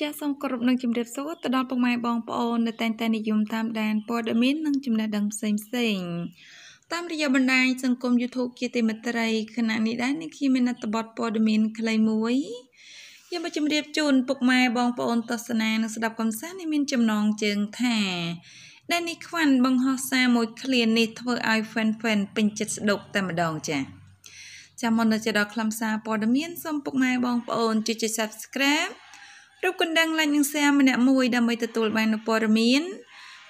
ចាសសូមគោរពនិងជម្រាបសួរទៅដល់ពុកម៉ែបងប្អូននៅតែងតែនិយមតាមដានព័ត៌មាននិងចំណេះដឹងផ្សេងផ្សេងតាមរយៈបណ្ដាញសង្គម YouTube ជាទីមេត្រីគណៈនេះដែរនេះខ្ញុំមានអត្ថបទព័ត៌មានខ្លីមួយខ្ញុំមកជម្រាបជូនពុកម៉ែបងប្អូនទស្សនានិងស្ដាប់កំសាន្តនេះមាន ចំណងជើងថាដែលនេះខ្វាន់បង្ហោះសារមួយឃ្លាននេះធ្វើឲ្យ fan fan ពេញចិត្តស្ដុកតែម្ដងចា៎ចាំមុននៅជាដល់ខ្លឹមសារព័ត៌មានសូមពុកម៉ែបងប្អូនជួយចុច Subscribe រូបកណ្ដឹង like និង share ម្នាក់មួយដើម្បីទទួលបាននូវព័ត៌មាន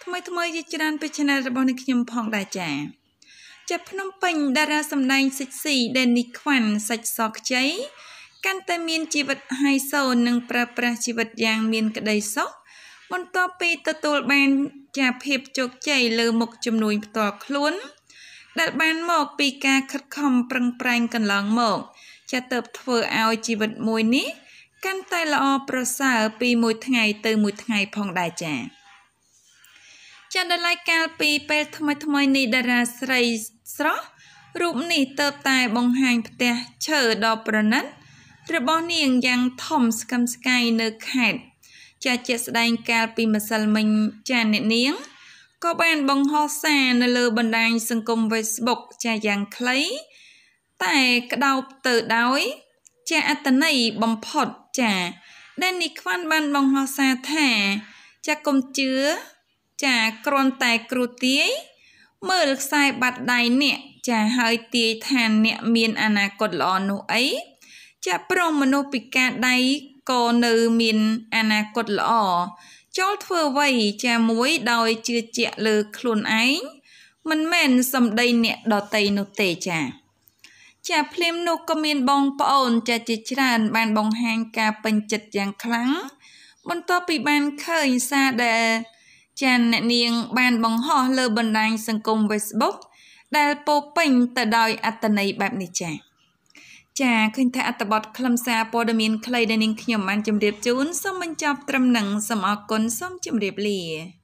ថ្មីថ្មីជាច្រើនពី channel របស់នាងខ្ញុំផងដែរចា៎ចាប់ភ្នំពេញតារាសម្ដែងសិចស៊ីដែលនីខ្វាន់សាច់សខ្ចីកាន់តែមានជីវិតហៃសូននិងប្រើប្រាស់ជីវិតយ៉ាងមានក្តីសុខបន្ទាប់ពីទទួលបានចាភាពជោគជ័យលើមុខជំនួយផ្ទាល់ខ្លួនដែលបានមកពីការខិតខំប្រឹងប្រែងកន្លងមកចាតើបធ្វើឲ្យជីវិតមួយនេះកាន់តែល្អប្រសើរពីមួយថ្ងៃទៅមួយថ្ងៃផងដែរចា៎ចាដល់ឡាយកាលពីពេលថ្មីថ្មីនេះតារាស្រីស្រស់រូបនេះទៅតែបង្ហាញផ្ទះឈើដ៏ប្រណិតរបស់នាងយ៉ាងធំស្កឹមស្កៃនៅខេត្តចាជាស្ដែងកាលពីម្សិលមិញចាអ្នកនាងក៏បានបង្ហោះសារ នៅលើបណ្ដាញសង្គម Facebook ចាយ៉ាងខ្លី តែក្តោបទៅដោយជាអត្តន័យបំផុតចាដែលនេះខ្វាន់បានបង្ហោះសារថា ចាកុំជឿចាគ្រាន់តែគ្រូទាយមើលខ្សែបាត់ដៃអ្នកចាហើយទាយថាអ្នកមានអនាគតល្អនោះអីចាប្រុសមនុស្សពិការដៃក៏នៅមានអនាគតល្អចូលធ្វើអ្វីចាមួយដោយជឿជាក់លើខ្លួនឯងមិនមែនសំដីអ្នកដតីនោះទេចាចាភ្លាមនោះក៏មានបងប្អូនចាជាច្រើនបានបង្ហាញការពេញចិត្តយ៉ាងខ្លាំងបន្ទាប់ពីបានឃើញសារដែលចានអ្នកនាងបានបង្ហោះលើបណ្ដាញសង្គម Facebook ដែលពោពេញទៅដោយអត្តន័យបែបនេះចា ចាឃើញថាអត្តបទខ្លឹមសារព័ត៌មានខ្លីដែលនាងខ្ញុំបានជម្រាបជូនសូមបញ្ចប់ត្រឹមនឹងសូមអរគុណសូមជម្រាបលា